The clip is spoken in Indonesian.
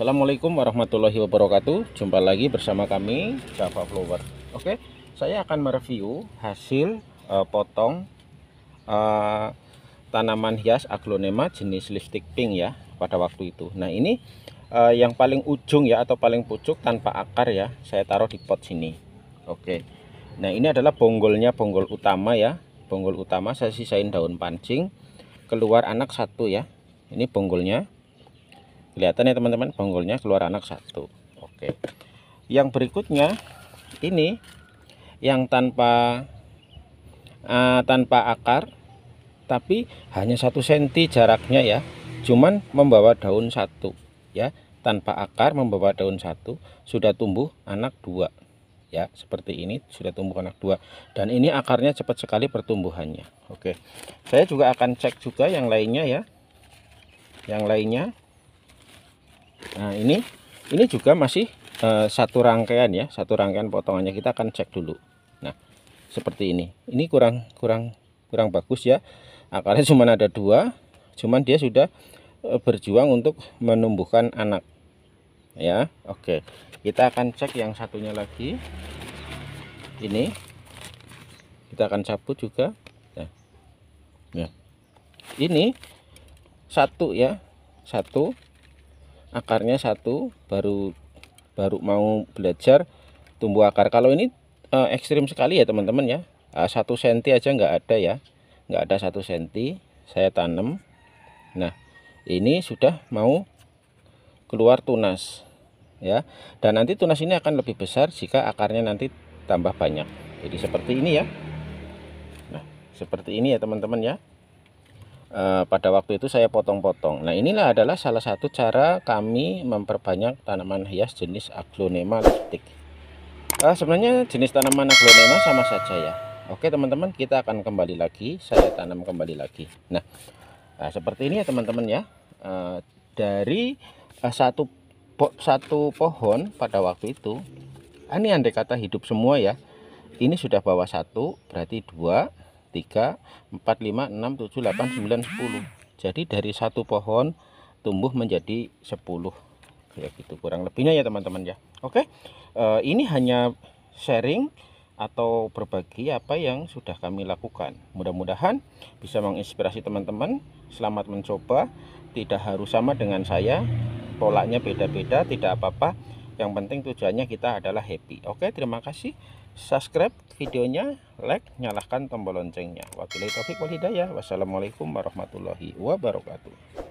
Assalamualaikum warahmatullahi wabarakatuh Jumpa lagi bersama kami Java Flower Oke, saya akan mereview hasil uh, potong uh, tanaman hias aglonema jenis lipstick pink ya pada waktu itu Nah ini uh, yang paling ujung ya atau paling pucuk tanpa akar ya Saya taruh di pot sini Oke, nah ini adalah bonggolnya bonggol utama ya Bonggol utama saya sisain daun pancing Keluar anak satu ya Ini bonggolnya kelihatan ya teman-teman bonggolnya keluar anak satu oke yang berikutnya ini yang tanpa uh, tanpa akar tapi hanya satu senti jaraknya ya cuman membawa daun satu ya tanpa akar membawa daun satu sudah tumbuh anak dua ya seperti ini sudah tumbuh anak dua dan ini akarnya cepat sekali pertumbuhannya oke saya juga akan cek juga yang lainnya ya yang lainnya Nah, ini ini juga masih uh, satu rangkaian ya, satu rangkaian potongannya kita akan cek dulu. Nah, seperti ini. Ini kurang kurang kurang bagus ya. Akarnya cuma ada dua, cuman dia sudah eh, berjuang untuk menumbuhkan anak. Ya, oke. Kita akan cek yang satunya lagi. Ini kita akan cabut juga. ya. Ya. Ini satu ya, satu akarnya satu baru baru mau belajar tumbuh akar kalau ini uh, ekstrim sekali ya teman-teman ya eh, satu senti aja nggak ada ya nggak ada satu senti saya tanam nah ini sudah mau keluar tunas ya dan nanti tunas ini akan lebih besar jika akarnya nanti tambah banyak jadi seperti ini ya nah seperti ini ya teman-teman ya Eh, pada waktu itu saya potong-potong. Nah inilah adalah salah satu cara kami memperbanyak tanaman hias jenis aglonema leptik. Eh, sebenarnya jenis tanaman aglonema sama saja ya. Oke teman-teman kita akan kembali lagi, saya tanam kembali lagi. Nah, nah seperti ini ya teman-teman ya. Eh, dari satu satu pohon pada waktu itu ini andai kata hidup semua ya ini sudah bawa satu berarti dua 3 4 5 6 7 8 9 10 jadi dari satu pohon tumbuh menjadi 10 ya gitu kurang lebihnya ya teman-teman ya oke e, ini hanya sharing atau berbagi apa yang sudah kami lakukan mudah-mudahan bisa menginspirasi teman-teman selamat mencoba tidak harus sama dengan saya polanya beda-beda tidak apa-apa yang penting tujuannya kita adalah happy oke terima kasih subscribe videonya like nyalakan tombol loncengnya wabillahi taufiq wal hidayah wassalamualaikum warahmatullahi wabarakatuh